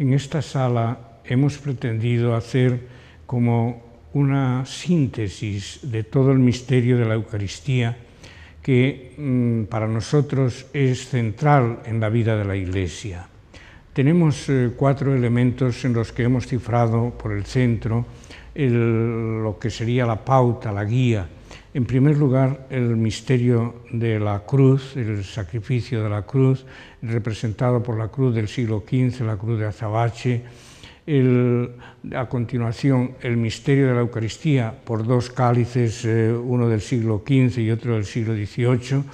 en esta sala hemos pretendido hacer como una síntesis de todo el misterio de la Eucaristía que mm, para nosotros es central en la vida de la Iglesia. Tenemos eh, cuatro elementos en los que hemos cifrado por el centro lo que sería la pauta, la guía, en primer lugar, el misterio de la cruz, el sacrificio de la cruz, representado por la cruz del siglo XV, la cruz de Azabache. a continuación, el misterio de la Eucaristía por dos cálices, eh, uno del siglo XV y otro del siglo XVIII.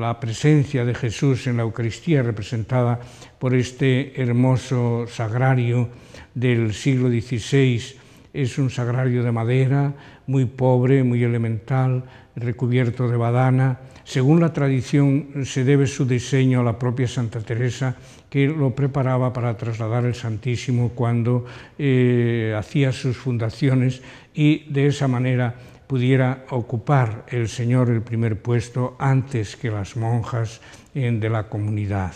la presencia de Jesús en la Eucaristía, representada por este hermoso sagrario del siglo XVI es un sagrario de madera, muy pobre, muy elemental, recubierto de badana. Según la tradición, se debe su diseño a la propia Santa Teresa, que lo preparaba para trasladar el Santísimo cuando eh, hacía sus fundaciones y de esa manera pudiera ocupar el Señor el primer puesto antes que las monjas eh, de la comunidad.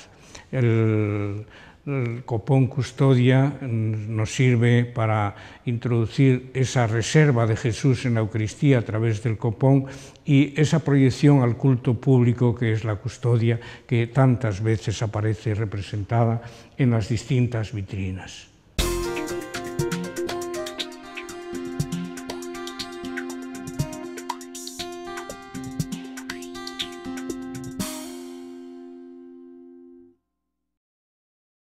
El, el copón custodia mm, nos sirve para introducir esa reserva de Jesús en la Eucaristía a través del copón y esa proyección al culto público que es la custodia que tantas veces aparece representada en las distintas vitrinas.